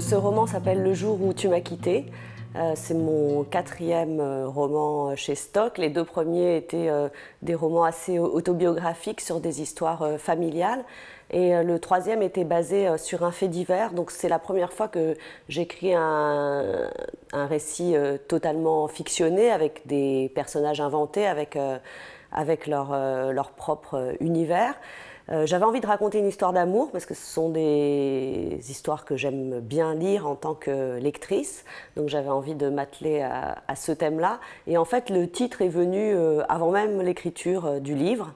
ce, roman s'appelle Le jour où tu m'as quitté. Euh, c'est mon quatrième euh, roman euh, chez Stock. Les deux premiers étaient des romans assez autobiographiques sur des histoires familiales. Et le troisième était basé sur un fait divers. Donc c'est la première fois que j'écris un, récit totalement fictionné avec des personnages inventés, avec, avec leur, leur propre univers. Euh, j'avais envie de raconter une histoire d'amour parce que ce sont des histoires que j'aime bien lire en tant que lectrice. Donc j'avais envie de m'atteler à, ce thème-là. Et en fait, le titre est venu euh, avant même l'écriture euh, du livre.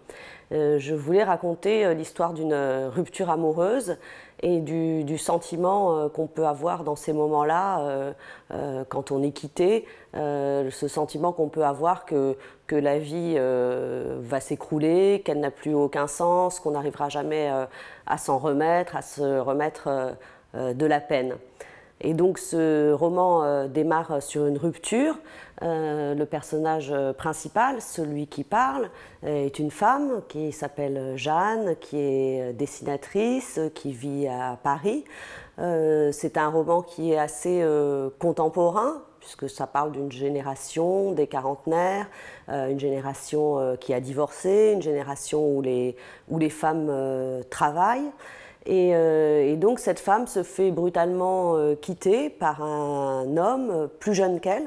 Euh, je voulais raconter euh, l'histoire d'une euh, rupture amoureuse et du, sentiment qu'on peut avoir dans ces moments-là, quand on est quitté, ce sentiment qu'on peut avoir que la vie va s'écrouler, qu'elle n'a plus aucun sens, qu'on n'arrivera jamais à s'en remettre, à se remettre de la peine. Et donc ce roman euh, démarre sur une rupture. Euh, le personnage euh, principal, celui qui parle, est une femme qui s'appelle Jeanne, qui est dessinatrice, qui vit à Paris. c'est un roman qui est assez contemporain puisque ça parle d'une génération des quarantenaires, une génération qui a divorcé, une génération où les, où les femmes travaillent. Euh, et, donc cette femme se fait brutalement euh, quitter par un homme euh, plus jeune qu'elle,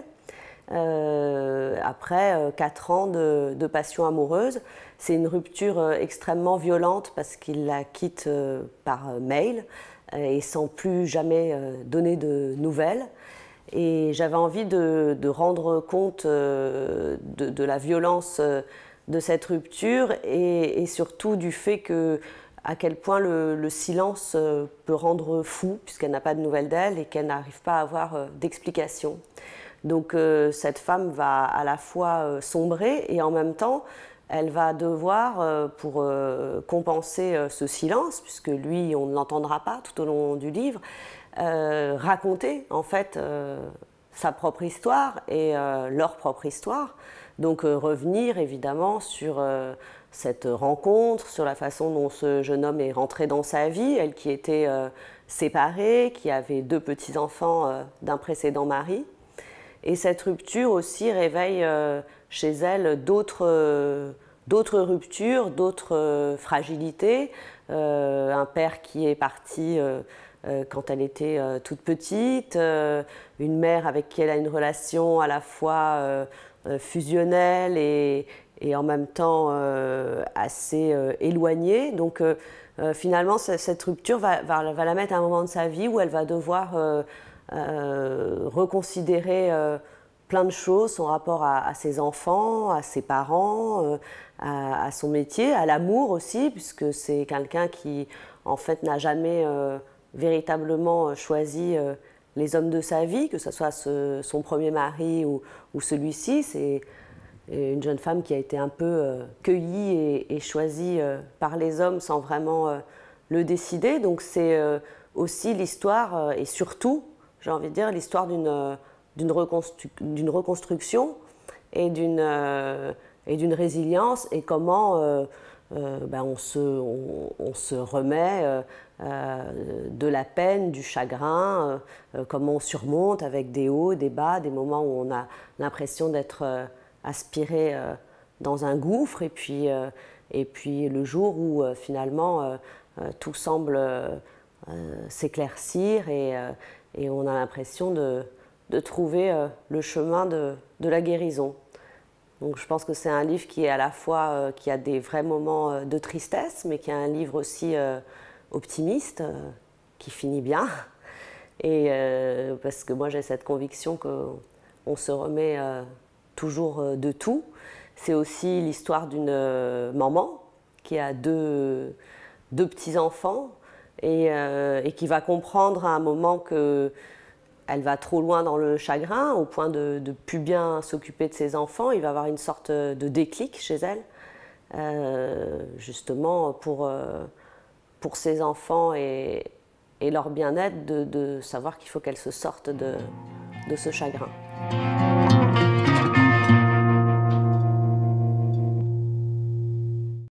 après quatre ans de, passion amoureuse. C'est une rupture extrêmement violente parce qu'il la quitte par mail et sans plus jamais donner de nouvelles. Et j'avais envie de, rendre compte de, la violence de cette rupture et surtout du fait que à quel point le, silence euh, peut rendre fou, puisqu'elle n'a pas de nouvelles d'elle et qu'elle n'arrive pas à avoir euh, d'explication. Donc euh, cette femme va à la fois sombrer et en même temps, elle va devoir, pour compenser ce silence, puisque lui, on ne l'entendra pas tout au long du livre, raconter en fait sa propre histoire et leur propre histoire. Donc euh, revenir évidemment sur euh, cette rencontre, sur la façon dont ce jeune homme est rentré dans sa vie, elle qui était euh, séparée, qui avait deux petits-enfants d'un précédent mari. Et cette rupture aussi réveille chez elle d'autres d'autres ruptures, d'autres fragilités. un père qui est parti quand elle était toute petite, une mère avec qui elle a une relation à la fois euh, fusionnelle et, et, en même temps euh, assez euh, éloigné. Donc finalement, cette rupture va, va, la mettre à un moment de sa vie où elle va devoir reconsidérer plein de choses, son rapport à, ses enfants, à ses parents, à, son métier, à l'amour aussi, puisque c'est quelqu'un qui, en fait, n'a jamais véritablement choisi les hommes de sa vie, que ce soit son premier mari ou, celui-ci. C'est euh, une jeune femme qui a été un peu euh, cueillie et, choisie euh, par les hommes sans vraiment le décider. Donc c'est aussi l'histoire, et surtout, j'ai envie de dire, l'histoire d'une d'une reconstruction et d'une résilience et comment euh, ben, on, se, remet euh, euh, de la peine, du chagrin, comment on surmonte avec des hauts, des bas, des moments où on a l'impression d'être aspiré dans un gouffre, et puis, le jour où finalement tout semble s'éclaircir et, on a l'impression de, trouver le chemin de la guérison. Donc je pense que c'est un livre qui est à la fois euh, qui a des vrais moments euh, de tristesse, mais qui est un livre aussi euh, optimiste, qui finit bien. Et parce que moi j'ai cette conviction qu'on se remet toujours de tout. C'est aussi l'histoire d'une maman qui a deux, deux petits enfants et, qui va comprendre à un moment que elle va trop loin dans le chagrin, au point de plus bien s'occuper de ses enfants. Il va avoir une sorte de déclic chez elle, euh, justement pour, euh, pour ses enfants et, leur bien-être, de, savoir qu'il faut qu'elle se sorte de ce chagrin.